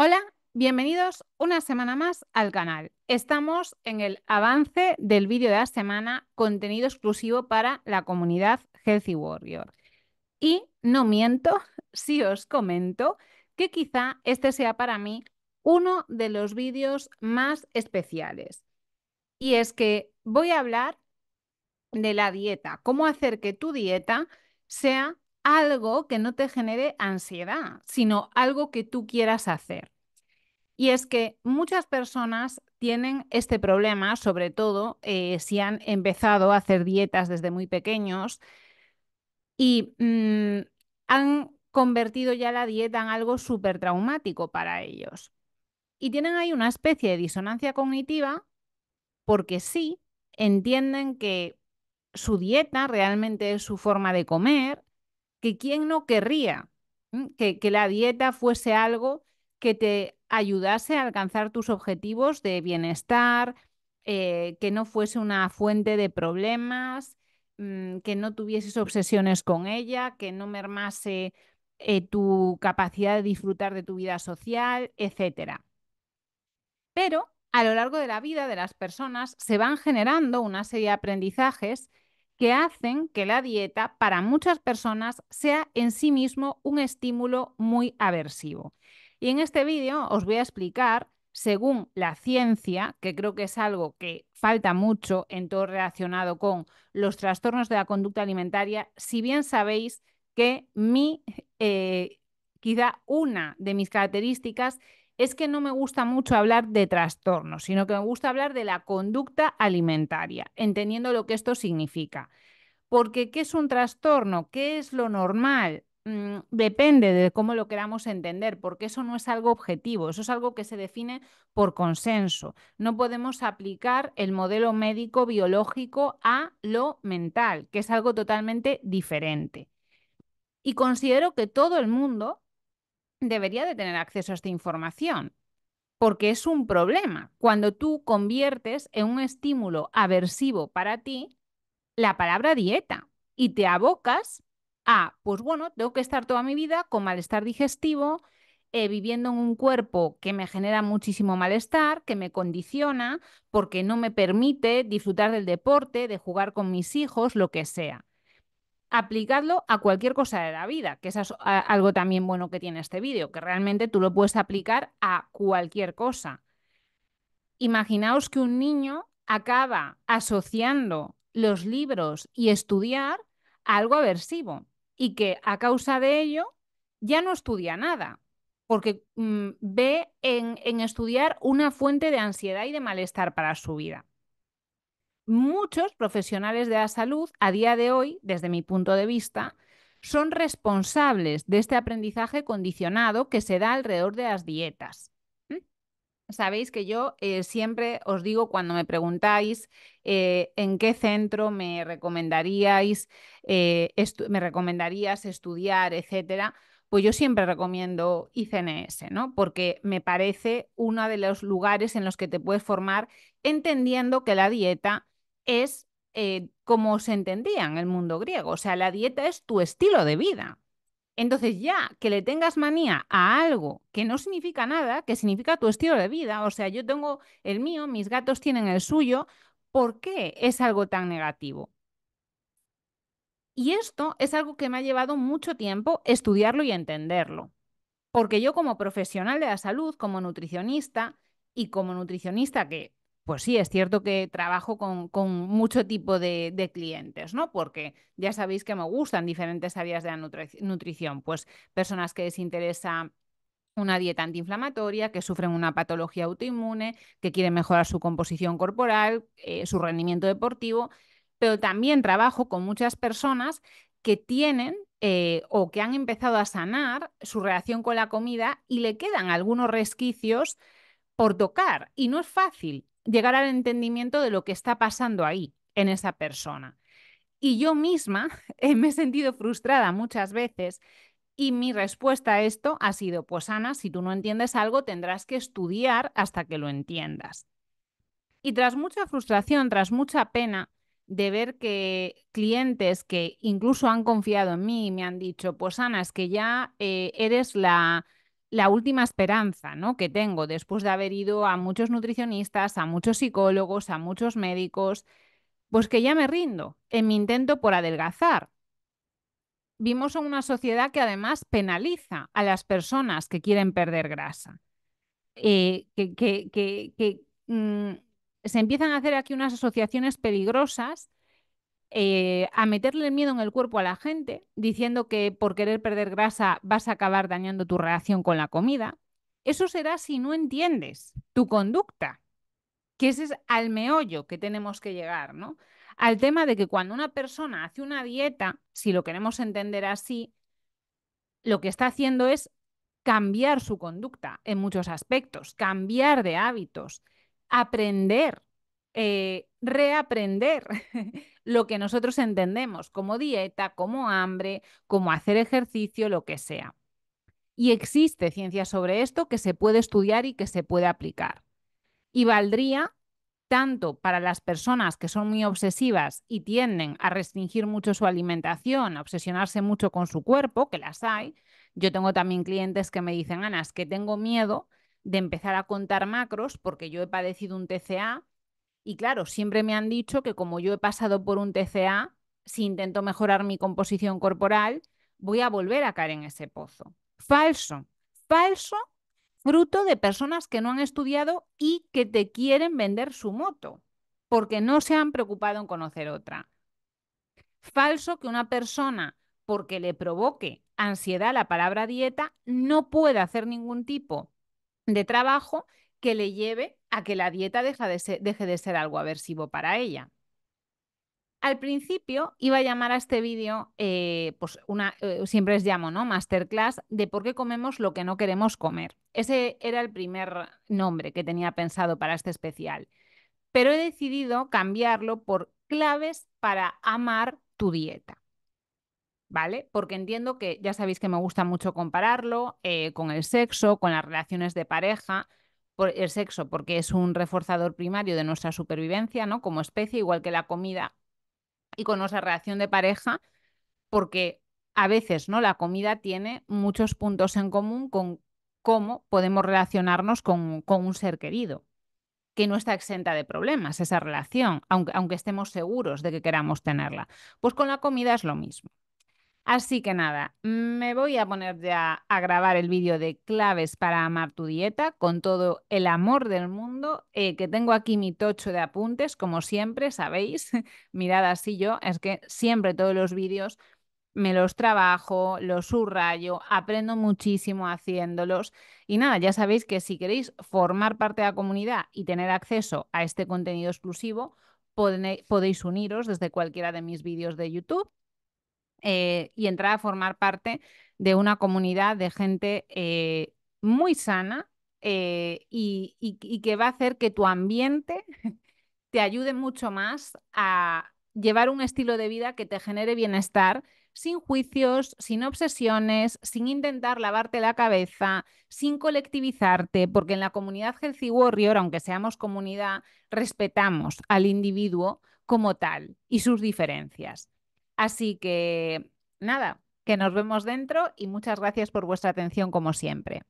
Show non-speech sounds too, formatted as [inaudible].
Hola, bienvenidos una semana más al canal. Estamos en el avance del vídeo de la semana, contenido exclusivo para la comunidad Healthy Warrior. Y no miento si [laughs] os comento que quizá este sea para mí uno de los vídeos más especiales. Y es que voy a hablar de la dieta, cómo hacer que tu dieta sea algo que no te genere ansiedad, sino algo que tú quieras hacer. Y es que muchas personas tienen este problema, sobre todo eh, si han empezado a hacer dietas desde muy pequeños y mm, han convertido ya la dieta en algo súper traumático para ellos. Y tienen ahí una especie de disonancia cognitiva porque sí entienden que su dieta realmente es su forma de comer, que quién no querría que, que la dieta fuese algo que te ayudase a alcanzar tus objetivos de bienestar, eh, que no fuese una fuente de problemas, mm, que no tuvieses obsesiones con ella, que no mermase eh, tu capacidad de disfrutar de tu vida social, etc. Pero a lo largo de la vida de las personas se van generando una serie de aprendizajes que hacen que la dieta para muchas personas sea en sí mismo un estímulo muy aversivo. Y en este vídeo os voy a explicar, según la ciencia, que creo que es algo que falta mucho en todo relacionado con los trastornos de la conducta alimentaria, si bien sabéis que mi, eh, quizá una de mis características es que no me gusta mucho hablar de trastornos, sino que me gusta hablar de la conducta alimentaria, entendiendo lo que esto significa. Porque, ¿qué es un trastorno? ¿Qué es lo normal? Mm, depende de cómo lo queramos entender, porque eso no es algo objetivo, eso es algo que se define por consenso. No podemos aplicar el modelo médico biológico a lo mental, que es algo totalmente diferente. Y considero que todo el mundo debería de tener acceso a esta información, porque es un problema cuando tú conviertes en un estímulo aversivo para ti la palabra dieta y te abocas Ah, pues bueno, tengo que estar toda mi vida con malestar digestivo, eh, viviendo en un cuerpo que me genera muchísimo malestar, que me condiciona, porque no me permite disfrutar del deporte, de jugar con mis hijos, lo que sea. Aplicadlo a cualquier cosa de la vida, que es ah, algo también bueno que tiene este vídeo, que realmente tú lo puedes aplicar a cualquier cosa. Imaginaos que un niño acaba asociando los libros y estudiar a algo aversivo y que a causa de ello ya no estudia nada, porque mm, ve en estudiar una fuente de ansiedad y de malestar para su vida. Muchos profesionales de la salud a día de hoy, desde mi punto de vista, son responsables de este aprendizaje condicionado que se da alrededor de las dietas, Sabéis que yo eh, siempre os digo cuando me preguntáis eh, en qué centro me recomendaríais, eh, me recomendarías estudiar, etcétera, pues yo siempre recomiendo ICNS, ¿no? Porque me parece uno de los lugares en los que te puedes formar, entendiendo que la dieta es como se entendía en el mundo griego. O sea, la dieta es tu estilo de vida. Entonces ya que le tengas manía a algo que no significa nada, que significa tu estilo de vida, o sea, yo tengo el mío, mis gatos tienen el suyo, ¿por qué es algo tan negativo? Y esto es algo que me ha llevado mucho tiempo estudiarlo y entenderlo. Porque yo como profesional de la salud, como nutricionista y como nutricionista que pues sí, es cierto que trabajo con, mucho tipo de, clientes, ¿no? Porque ya sabéis que me gustan diferentes áreas de la nutrición, pues personas que les interesa una dieta antiinflamatoria, que sufren una patología autoinmune, que quieren mejorar su composición corporal, eh, su rendimiento deportivo, pero también trabajo con muchas personas que tienen eh, o que han empezado a sanar su relación con la comida y le quedan algunos resquicios por tocar. Y no es fácil, llegar al entendimiento de lo que está pasando ahí, en esa persona. Y yo misma [laughs] eh, me he sentido frustrada muchas veces y mi respuesta a esto ha sido, pues Ana, si tú no entiendes algo, tendrás que estudiar hasta que lo entiendas. Y tras mucha frustración, tras mucha pena de ver que clientes que incluso han confiado en mí y me han dicho, pues Ana, es que ya eh, eres la, la última esperanza ¿no? que tengo después de haber ido a muchos nutricionistas, a muchos psicólogos, a muchos médicos, pues que ya me rindo en mi intento por adelgazar. Vimos una sociedad que además penaliza a las personas que quieren perder grasa, eh, que, mm, se empiezan a hacer aquí unas asociaciones peligrosas eh, a meterle el miedo en el cuerpo a la gente, diciendo que por querer perder grasa vas a acabar dañando tu relación con la comida, eso será si no entiendes tu conducta, que ese es al meollo que tenemos que llegar, ¿no? Al tema de que cuando una persona hace una dieta, si lo queremos entender así, lo que está haciendo es cambiar su conducta en muchos aspectos, cambiar de hábitos, aprender, eh, reaprender [laughs] lo que nosotros entendemos como dieta, como hambre, como hacer ejercicio, lo que sea. Y existe ciencia sobre esto que se puede estudiar y que se puede aplicar. Y valdría tanto para las personas que son muy obsesivas y tienden a restringir mucho su alimentación, a obsesionarse mucho con su cuerpo, que las hay. Yo tengo también clientes que me dicen, Ana, es que tengo miedo de empezar a contar macros porque yo he padecido un TCA y claro, siempre me han dicho que como yo he pasado por un TCA, si intento mejorar mi composición corporal, voy a volver a caer en ese pozo. Falso, falso, fruto de personas que no han estudiado y que te quieren vender su moto, porque no se han preocupado en conocer otra. Falso que una persona, porque le provoque ansiedad la palabra dieta, no pueda hacer ningún tipo de trabajo que le lleve a que la dieta deje de ser algo aversivo para ella. Al principio iba a llamar a este vídeo, eh, pues eh, siempre les llamo, ¿no? Masterclass de por qué comemos lo que no queremos comer. Ese era el primer nombre que tenía pensado para este especial. Pero he decidido cambiarlo por claves para amar tu dieta. ¿Vale? Porque entiendo que ya sabéis que me gusta mucho compararlo eh, con el sexo, con las relaciones de pareja, por el sexo porque es un reforzador primario de nuestra supervivencia, ¿no? Como especie, igual que la comida y con nuestra relación de pareja, porque a veces, ¿no? La comida tiene muchos puntos en común con cómo podemos relacionarnos con, con un ser querido que no está exenta de problemas esa relación, aunque, aunque estemos seguros de que queramos tenerla. Pues con la comida es lo mismo. Así que nada, me voy a poner ya a grabar el vídeo de claves para amar tu dieta con todo el amor del mundo, eh, que tengo aquí mi tocho de apuntes, como siempre, sabéis, [laughs] mirad así yo, es que siempre todos los vídeos me los trabajo, los subrayo, aprendo muchísimo haciéndolos. Y nada, ya sabéis que si queréis formar parte de la comunidad y tener acceso a este contenido exclusivo, podéis uniros desde cualquiera de mis vídeos de YouTube eh, y entrar a formar parte de una comunidad de gente eh, muy sana eh, y, que va a hacer que tu ambiente [laughs] te ayude mucho más a llevar un estilo de vida que te genere bienestar sin juicios, sin obsesiones, sin intentar lavarte la cabeza, sin colectivizarte, porque en la comunidad Healthy Warrior, aunque seamos comunidad, respetamos al individuo como tal y sus diferencias. Así que, nada, que nos vemos dentro y muchas gracias por vuestra atención como siempre.